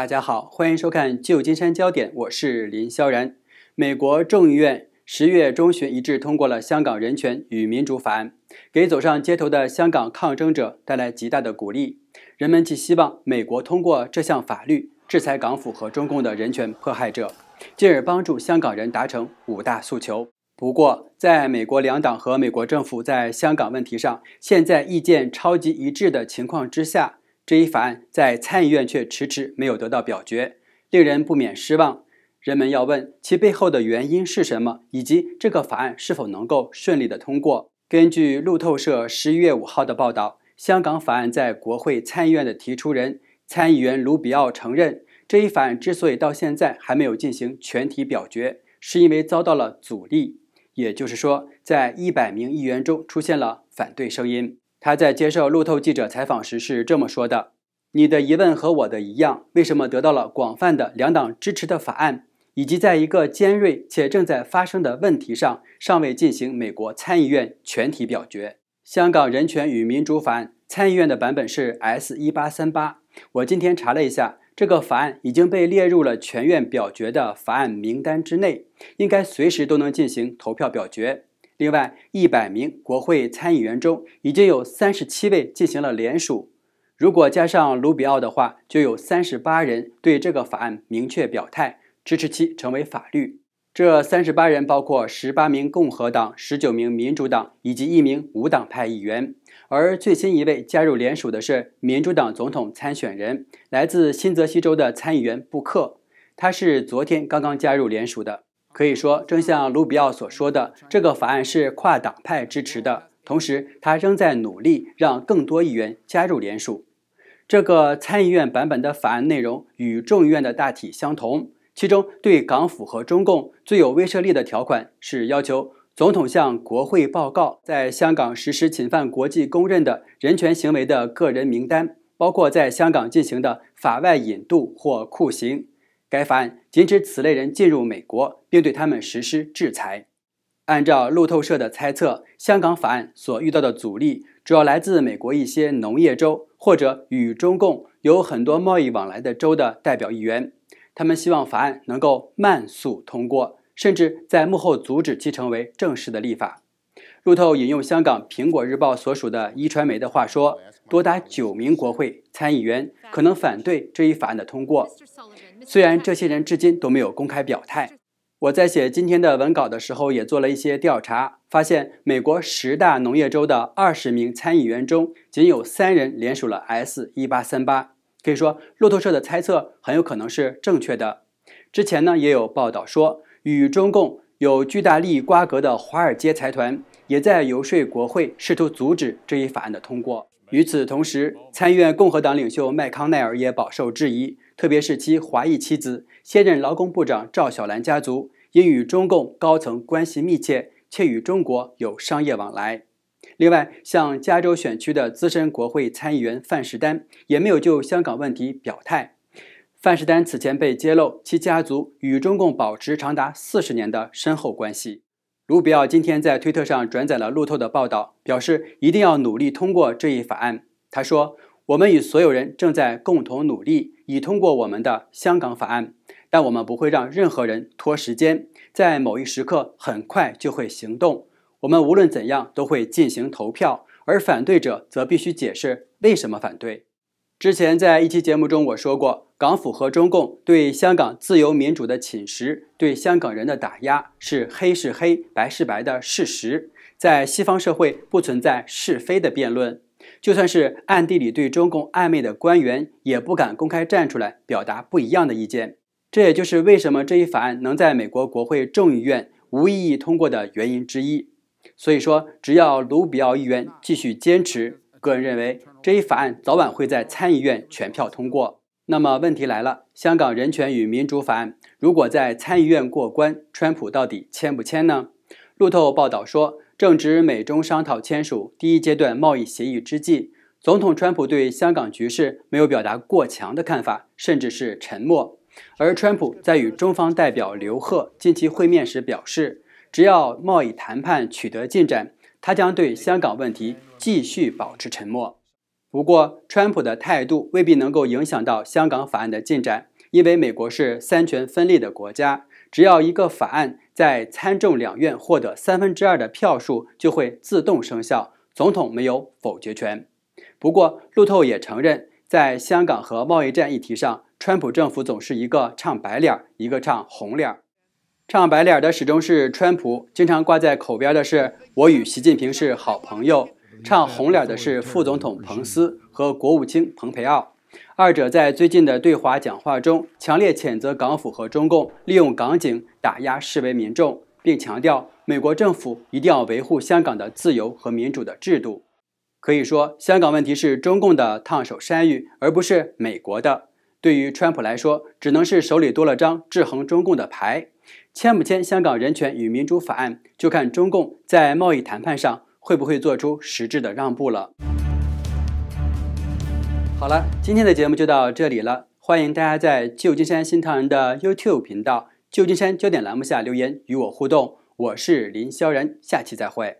大家好，欢迎收看《旧金山焦点》，我是林萧然。美国众议院十月中旬一致通过了《香港人权与民主法案》，给走上街头的香港抗争者带来极大的鼓励。人们寄希望美国通过这项法律，制裁港府和中共的人权迫害者，进而帮助香港人达成五大诉求。不过，在美国两党和美国政府在香港问题上现在意见超级一致的情况之下。这一法案在参议院却迟迟没有得到表决，令人不免失望。人们要问其背后的原因是什么，以及这个法案是否能够顺利的通过。根据路透社十一月五号的报道，香港法案在国会参议院的提出人参议员卢比奥承认，这一法案之所以到现在还没有进行全体表决，是因为遭到了阻力，也就是说，在一百名议员中出现了反对声音。他在接受路透记者采访时是这么说的：“你的疑问和我的一样，为什么得到了广泛的两党支持的法案，以及在一个尖锐且正在发生的问题上，尚未进行美国参议院全体表决？香港人权与民主法案参议院的版本是 S 一八三八。我今天查了一下，这个法案已经被列入了全院表决的法案名单之内，应该随时都能进行投票表决。”另外一百名国会参议员中，已经有三十七位进行了联署。如果加上卢比奥的话，就有三十八人对这个法案明确表态支持其成为法律。这三十八人包括十八名共和党、十九名民主党以及一名无党派议员。而最新一位加入联署的是民主党总统参选人、来自新泽西州的参议员布克，他是昨天刚刚加入联署的。可以说，正像卢比奥所说的，这个法案是跨党派支持的。同时，他仍在努力让更多议员加入联署。这个参议院版本的法案内容与众议院的大体相同，其中对港府和中共最有威慑力的条款是要求总统向国会报告在香港实施侵犯国际公认的人权行为的个人名单，包括在香港进行的法外引渡或酷刑。该法案禁止此类人进入美国，并对他们实施制裁。按照路透社的猜测，香港法案所遇到的阻力主要来自美国一些农业州或者与中共有很多贸易往来的州的代表议员，他们希望法案能够慢速通过，甚至在幕后阻止其成为正式的立法。路透引用香港《苹果日报》所属的一传媒的话说，多达九名国会参议员可能反对这一法案的通过，虽然这些人至今都没有公开表态。我在写今天的文稿的时候也做了一些调查，发现美国十大农业州的二十名参议员中，仅有三人联署了 S 一八三八，可以说，路透社的猜测很有可能是正确的。之前呢，也有报道说，与中共有巨大利益瓜葛的华尔街财团。也在游说国会，试图阻止这一法案的通过。与此同时，参议院共和党领袖麦康奈尔也饱受质疑，特别是其华裔妻子、现任劳工部长赵小兰家族，因与中共高层关系密切且与中国有商业往来。另外，像加州选区的资深国会参议员范士丹也没有就香港问题表态。范士丹此前被揭露，其家族与中共保持长达四十年的深厚关系。卢比奥今天在推特上转载了路透的报道，表示一定要努力通过这一法案。他说：“我们与所有人正在共同努力，以通过我们的香港法案，但我们不会让任何人拖时间。在某一时刻，很快就会行动。我们无论怎样都会进行投票，而反对者则必须解释为什么反对。”之前在一期节目中我说过，港府和中共对香港自由民主的侵蚀，对香港人的打压是黑是黑白是白的事实，在西方社会不存在是非的辩论，就算是暗地里对中共暧昧的官员也不敢公开站出来表达不一样的意见。这也就是为什么这一法案能在美国国会众议院无异议通过的原因之一。所以说，只要卢比奥议员继续坚持。个人认为，这一法案早晚会在参议院全票通过。那么问题来了，香港人权与民主法案如果在参议院过关，川普到底签不签呢？路透报道说，正值美中商讨签署第一阶段贸易协议之际，总统川普对香港局势没有表达过强的看法，甚至是沉默。而川普在与中方代表刘鹤近期会面时表示，只要贸易谈判取得进展，他将对香港问题。继续保持沉默。不过，川普的态度未必能够影响到香港法案的进展，因为美国是三权分立的国家，只要一个法案在参众两院获得三分之二的票数，就会自动生效，总统没有否决权。不过，路透也承认，在香港和贸易战议题上，川普政府总是一个唱白脸，一个唱红脸。唱白脸的始终是川普，经常挂在口边的是“我与习近平是好朋友”。唱红脸的是副总统彭斯和国务卿蓬佩奥，二者在最近的对华讲话中，强烈谴责港府和中共利用港警打压示威民众，并强调美国政府一定要维护香港的自由和民主的制度。可以说，香港问题是中共的烫手山芋，而不是美国的。对于川普来说，只能是手里多了张制衡中共的牌。签不签《香港人权与民主法案》，就看中共在贸易谈判上。会不会做出实质的让步了？好了，今天的节目就到这里了。欢迎大家在旧金山新唐人的 YouTube 频道“旧金山焦点”栏目下留言与我互动。我是林萧然，下期再会。